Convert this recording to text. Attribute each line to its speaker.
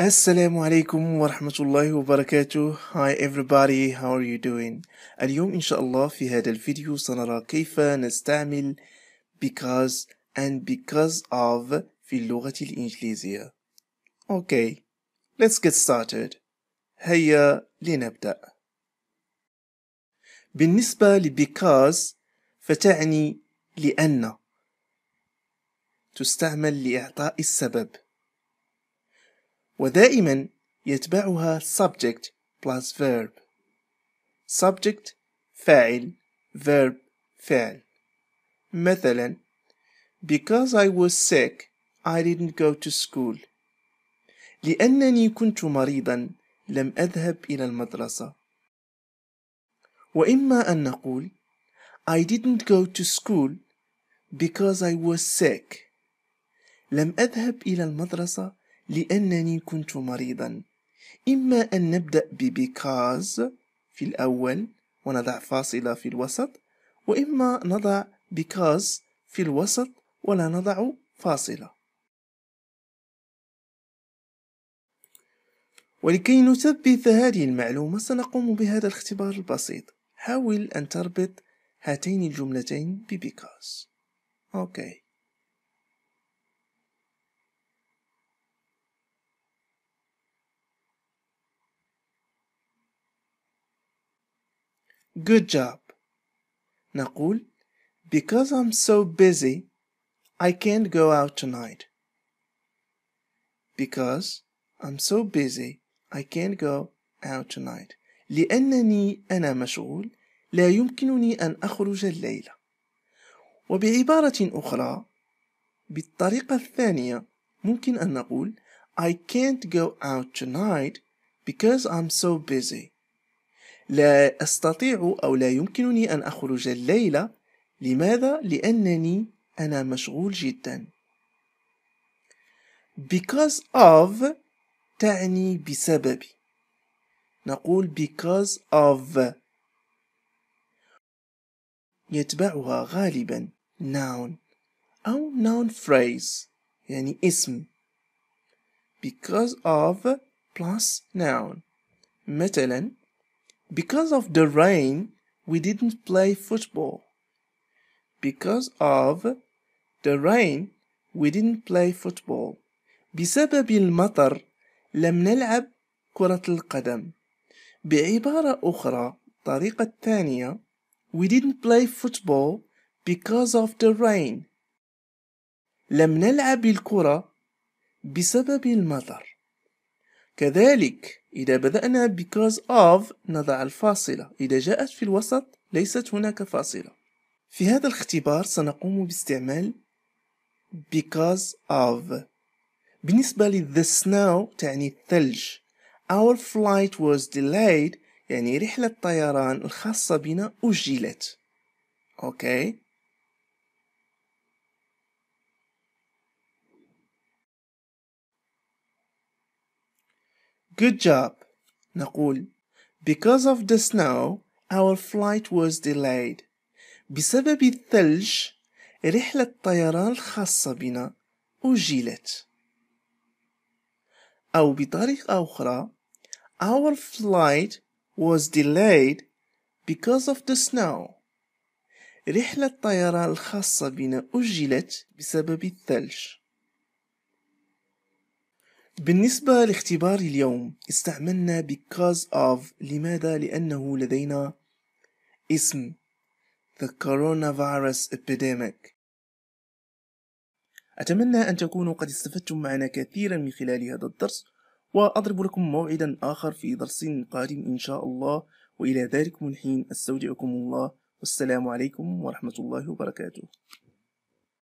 Speaker 1: السلام عليكم ورحمة الله وبركاته Hi everybody, how are you doing? اليوم إن شاء الله في هذا الفيديو سنرى كيف نستعمل because and because of في اللغة الإنجليزية Okay, let's get started هيا لنبدأ بالنسبة ل because فتعني لأن تستعمل لإعطاء السبب ودائما يتبعها subject plus verb subject فاعل verb فعل مثلا because I was sick I didn't go to school لأنني كنت مريضا لم أذهب إلى المدرسة وإما أن نقول I didn't go to school because I was sick لم أذهب إلى المدرسة لأنني كنت مريضا إما أن نبدأ because في الأول ونضع فاصلة في الوسط وإما نضع because في الوسط ولا نضع فاصلة ولكي نثبت هذه المعلومة سنقوم بهذا الاختبار البسيط حاول أن تربط هاتين الجملتين because أوكي Good job. نقول Because I'm so busy, I can't go out tonight. Because I'm so busy, I can't go out tonight. لأنني أنا مشغول لا يمكنني أن أخرج الليلة. وبعبارة أخرى بالطريقة الثانية ممكن أن نقول I can't go out tonight because I'm so busy. لا أستطيع أو لا يمكنني أن أخرج الليلة لماذا؟ لأنني أنا مشغول جدا because of تعني بسبب نقول because of يتبعها غالبا noun أو noun phrase يعني اسم because of plus noun مثلا Because of the rain, we didn't play football. Because of the rain, we didn't play football. بسبب المطر لم نلعب كرة القدم. بعبارة أخرى طريقة ثانية We didn't play football because of the rain. لم نلعب الكرة بسبب المطر. كذلك إذا بدأنا because of نضع الفاصلة إذا جاءت في الوسط ليست هناك فاصلة في هذا الاختبار سنقوم باستعمال because of بالنسبة لل the snow تعني الثلج our flight was delayed يعني رحلة الطيران الخاصة بنا أجلت أوكي okay. Good job. نقول Because of the snow, our flight was delayed. بسبب الثلج رحلة الطيران الخاصة بنا أجلت. أو بطريقة أخرى Our flight was delayed because of the snow. رحلة الطيران الخاصة بنا أجلت بسبب الثلج. بالنسبة لاختبار اليوم استعملنا because of لماذا؟ لأنه لدينا اسم The Coronavirus Epidemic أتمنى أن تكونوا قد استفدتم معنا كثيرا من خلال هذا الدرس وأضرب لكم موعدا آخر في درس قادم إن شاء الله وإلى ذلك من حين أستودعكم الله والسلام عليكم ورحمة الله وبركاته